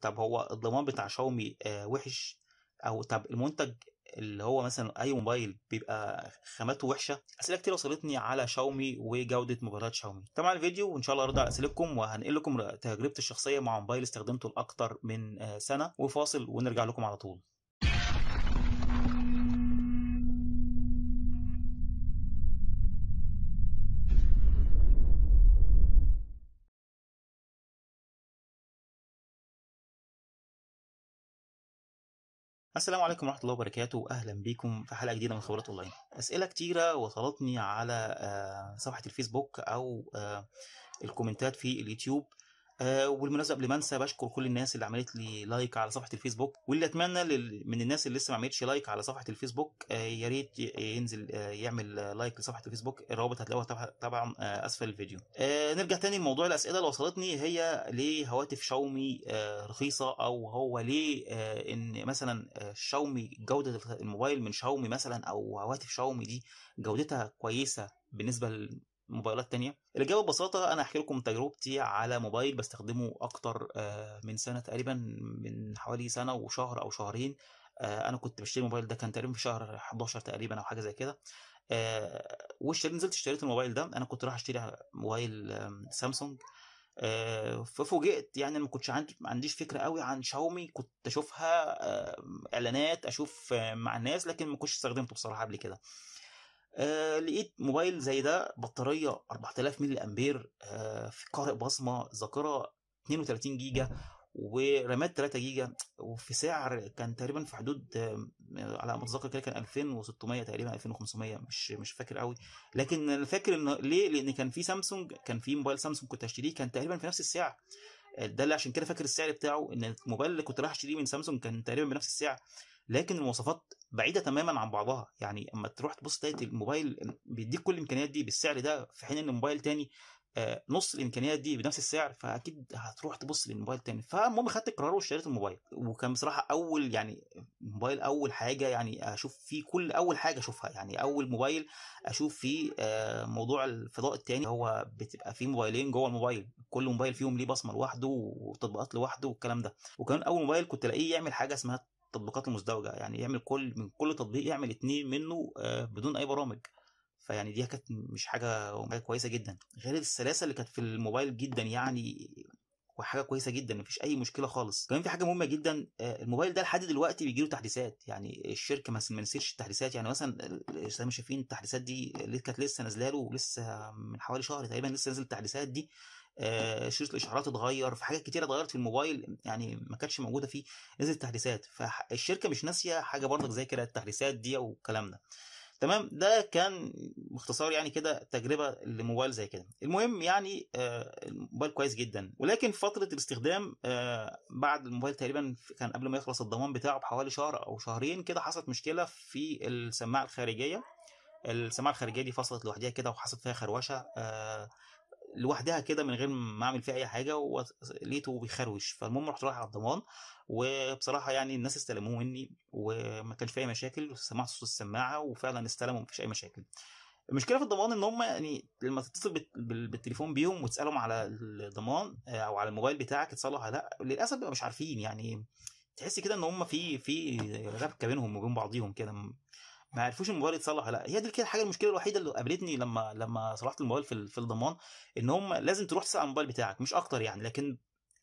طب هو الضمان بتاع شاومي آه وحش او طب المنتج اللي هو مثلا اي موبايل بيبقى خاماته وحشه اسئله كتير وصلتني على شاومي وجوده موبايلات شاومي تابع الفيديو وان شاء الله ارد على اسئلتكم وهنقل لكم تجربتي الشخصيه مع موبايل استخدمته لاكتر من آه، سنه وفاصل ونرجع لكم على طول السلام عليكم ورحمة الله وبركاته أهلا بيكم في حلقة جديدة من خبرات أونلاين أسئلة كتيرة وصلتني على آه، صفحة الفيسبوك أو آه، الكومنتات في اليوتيوب آه، وبالمناسبه قبل ما انسى بشكر كل الناس اللي عملت لي لايك على صفحه الفيسبوك واللي اتمنى لل... من الناس اللي لسه ما عملتش لايك على صفحه الفيسبوك آه، يا ريت ينزل آه، يعمل لايك لصفحه الفيسبوك الروابط هتلاقوها طبعا اسفل الفيديو نرجع تاني لموضوع الاسئله اللي وصلتني هي ليه هواتف شاومي رخيصه او هو ليه ان مثلا شاومي جوده الموبايل من شاومي مثلا او هواتف شاومي دي جودتها كويسه بالنسبه موبايلات تانية الإجابة ببساطة أنا أحكي لكم تجربتي على موبايل بستخدمه أكتر آه، من سنة تقريبا من حوالي سنة وشهر أو شهرين آه، انا كنت بشتري الموبايل ده كان تقريبا في شهر 11 تقريبا او حاجه زي كده آه، واشتريت نزلت اشتريت الموبايل ده انا كنت رايح اشتري موبايل سامسونج ففوجئت يعني ما كنتش عندي ما عنديش فكره قوي عن شاومي كنت اشوفها اعلانات اشوف مع الناس لكن ما كنتش استخدمته بصراحه قبل كده آه لقيت موبايل زي ده بطاريه 4000 ملي امبير آه في قارئ بصمه ذاكره 32 جيجا ورامات 3 جيجا وفي سعر كان تقريبا في حدود آه، على ما اتذكر كده كان 2600 تقريبا 2500 مش مش فاكر قوي لكن انا فاكر ان ليه لان كان في سامسونج كان في موبايل سامسونج كنت هشتريه كان تقريبا في نفس السعر آه، ده اللي عشان كده فاكر السعر بتاعه ان الموبايل اللي كنت رايح اشتريه من سامسونج كان تقريبا بنفس السعر لكن المواصفات بعيده تماما عن بعضها يعني اما تروح تبص تلاقي الموبايل بيديك كل الامكانيات دي بالسعر ده في حين ان موبايل تاني آه، نص الامكانيات دي بنفس السعر فاكيد هتروح تبص للموبايل تاني فالمهم خدت القرار واشتريت الموبايل وكان بصراحه اول يعني موبايل اول حاجه يعني اشوف فيه كل اول حاجه اشوفها يعني اول موبايل اشوف فيه آه، موضوع الفضاء التاني هو بتبقى فيه موبايلين جوه الموبايل كل موبايل فيهم ليه بصمه لوحده وتطبيقات لوحده والكلام ده وكان اول موبايل كنت الاقيه يعمل حاجه اسمها التطبيقات المزدوجه يعني يعمل كل من كل تطبيق يعمل اتنين منه آه، بدون اي برامج فيعني دي كانت مش حاجه كويسه جدا غير السلاسه اللي كانت في الموبايل جدا يعني وحاجه كويسه جدا مفيش اي مشكله خالص كمان في حاجه مهمه جدا آه، الموبايل ده لحد دلوقتي بيجي له تحديثات يعني الشركه ما نسيتش التحديثات يعني مثلا زي ما شايفين التحديثات دي كانت لسه نازله له لسه من حوالي شهر تقريبا لسه نزل التحديثات دي آه، شريط الاشعارات اتغير في حاجات كتيره اتغيرت في الموبايل يعني ما كانتش موجوده فيه نزلت تحديثات فالشركه مش ناسيه حاجه برضك زي كده التحديثات دي والكلام ده تمام ده كان باختصار يعني كده تجربه لموبايل زي كده المهم يعني آه، الموبايل كويس جدا ولكن فتره الاستخدام آه، بعد الموبايل تقريبا كان قبل ما يخلص الضمان بتاعه بحوالي شهر او شهرين كده حصلت مشكله في السماعه الخارجيه السماعه الخارجيه دي فصلت لوحدها كده وحصل فيها خروشه آه، لوحدها كده من غير ما اعمل فيها اي حاجه ولقيته بيخروش فالمهم رحت رايح على الضمان وبصراحه يعني الناس استلموه مني وما كانش في اي مشاكل وسمعت صوت السماعه وفعلا استلموا مفيش اي مشاكل المشكله في الضمان ان هم يعني لما تتصل بالتليفون بيهم وتسالهم على الضمان آه، او على الموبايل بتاعك اتصلح لا للاسف بيبقى مش عارفين يعني تحس كده ان هم في في غبكه بينهم وبين بعضيهم كده ما عرفوش الموبايل يتصلح ولا لا هي دي كده الحاجه المشكله الوحيده اللي قابلتني لما لما صلحت الموبايل في, في الضمان ان هم لازم تروح تسال الموبايل بتاعك مش اكتر يعني لكن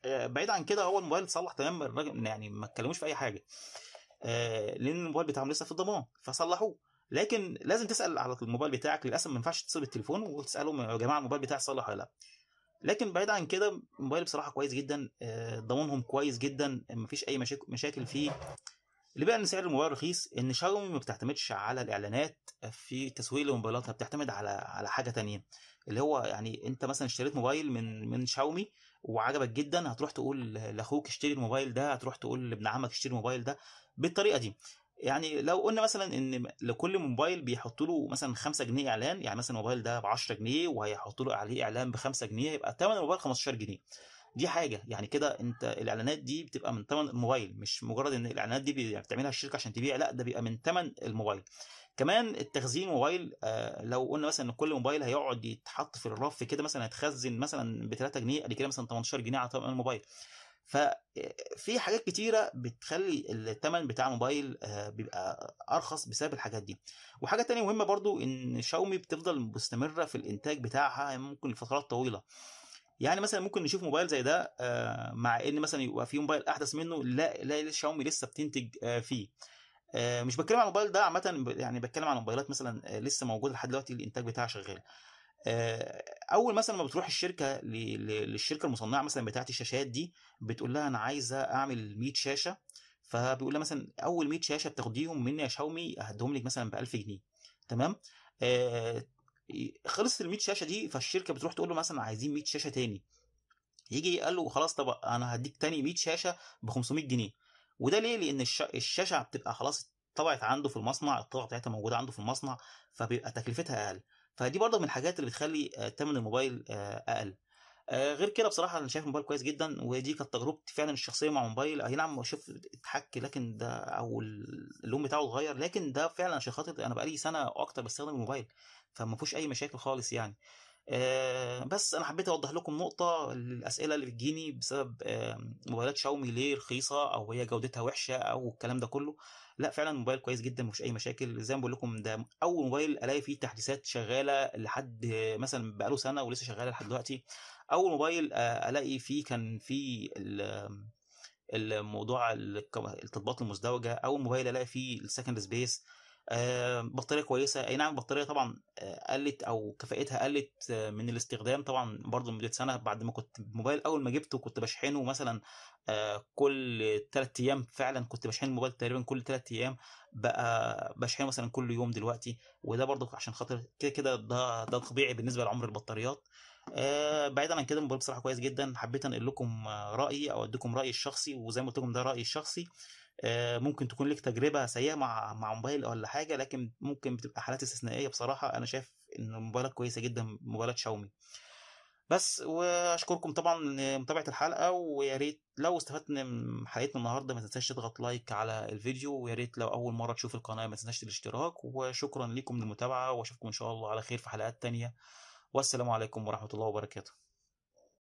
آه، بعيد عن كده هو الموبايل اتصلح تمام الراجل يعني ما اتكلموش في اي حاجه آه، لان الموبايل بتاعهم لسه في الضمان فصلحوه لكن لازم تسال على الموبايل بتاعك للاسف ما ينفعش تتصل بالتليفون وتسالهم يا جماعه الموبايل بتاعي اتصلح ولا لا لكن بعيد عن كده الموبايل بصراحه كويس جدا آه، ضمانهم كويس جدا مفيش اي مشاكل فيه اللي بقى ان سعر الموبايل رخيص ان شاومي ما بتعتمدش على الاعلانات في تسويق لموبايلاتها بتعتمد على على حاجه تانية اللي هو يعني انت مثلا اشتريت موبايل من من شاومي وعجبك جدا هتروح تقول لاخوك اشتري الموبايل ده هتروح تقول لابن عمك اشتري الموبايل ده بالطريقه دي يعني لو قلنا مثلا ان لكل موبايل بيحطوا له مثلا 5 جنيه اعلان يعني مثلا الموبايل ده ب 10 جنيه وهيحطوا له عليه اعلان ب 5 جنيه يبقى ثمن الموبايل 15 جنيه دي حاجه يعني كده انت الاعلانات دي بتبقى من ثمن الموبايل مش مجرد ان الاعلانات دي يعني بتعملها الشركه عشان تبيع لا ده بيبقى من ثمن الموبايل كمان التخزين موبايل آه لو قلنا مثلا ان كل موبايل هيقعد يتحط في الرف كده مثلا هيتخزن مثلا ب 3 جنيه قد كده مثلا 18 جنيه على ثمن الموبايل ففي آه، حاجات كتيره بتخلي الثمن بتاع الموبايل آه، بيبقى ارخص بسبب الحاجات دي وحاجه تانية مهمه برضو ان شاومي بتفضل مستمره في الانتاج بتاعها يعني ممكن لفترات طويله يعني مثلا ممكن نشوف موبايل زي ده آه، مع ان مثلا يبقى في موبايل احدث منه لا لا شاومي لسه بتنتج آه، فيه آه، مش بتكلم عن الموبايل ده عامه يعني بتكلم عن موبايلات مثلا لسه موجوده لحد دلوقتي الانتاج بتاعها شغال اول مثلا ما بتروح الشركه للشركه المصنعه مثلا بتاعه الشاشات دي بتقول لها انا عايزه اعمل 100 شاشه فبيقول لها مثلا اول 100 شاشه بتاخديهم مني يا شاومي هديهم لك مثلا ب 1000 جنيه تمام خلصت ال 100 شاشه دي فالشركه بتروح تقول له مثلا عايزين 100 شاشه تاني يجي قال له خلاص طب انا هديك تاني 100 شاشه ب 500 جنيه وده ليه لان الشاشه بتبقى خلاص طبعت عنده في المصنع الطبعه بتاعتها موجوده عنده في المصنع فبيبقى تكلفتها اقل فدي برضه من الحاجات اللي بتخلي ثمن آه، الموبايل آه، اقل آه، غير كده بصراحه انا شايف موبايل كويس جدا ودي كانت تجربتي فعلا الشخصيه مع موبايل اي نعم شوف اتحك لكن ده او اللون بتاعه اتغير لكن ده فعلا عشان خاطر انا بقالي سنه اكتر بستخدم الموبايل فما فيهوش اي مشاكل خالص يعني آه، بس انا حبيت اوضح لكم نقطه الاسئله اللي بتجيني بسبب موبايلات شاومي ليه رخيصه او هي جودتها وحشه او الكلام ده كله لا فعلا موبايل كويس جدا مفيش اي مشاكل زي ما بقول لكم ده اول موبايل الاقي فيه تحديثات شغاله لحد مثلا بقاله سنه ولسه شغاله لحد دلوقتي اول موبايل آه، الاقي فيه كان فيه الموضوع التطبيقات المزدوجه اول موبايل الاقي فيه السكند سبيس آه، بطاريه كويسه اي نعم البطاريه طبعا آه، قلت او كفاءتها قلت آه، من الاستخدام طبعا برضه لمده سنه بعد ما كنت موبايل اول ما جبته كنت بشحنه مثلا كل ثلاث ايام فعلا كنت بشحن الموبايل تقريبا كل ثلاث ايام بقى بشحنه مثلا كل يوم دلوقتي وده برضه عشان خاطر كده كده ده ده طبيعي بالنسبه لعمر البطاريات بعيدا عن كده الموبايل بصراحه كويس جدا حبيت انقل لكم رايي او اديكم رايي الشخصي وزي ما قلت لكم ده رايي الشخصي آه، ممكن تكون لك تجربه سيئه مع مع موبايل ولا حاجه لكن ممكن بتبقى حالات استثنائيه بصراحه انا شايف ان موبايلات كويسه جدا موبايلات شاومي بس واشكركم طبعا لمتابعه الحلقه ويا ريت لو استفدت من حلقتنا النهارده ما تنساش تضغط لايك على الفيديو ويا ريت لو اول مره تشوف القناه ما تنساش الاشتراك وشكرا لكم للمتابعه واشوفكم ان شاء الله على خير في حلقات تانية والسلام عليكم ورحمه الله وبركاته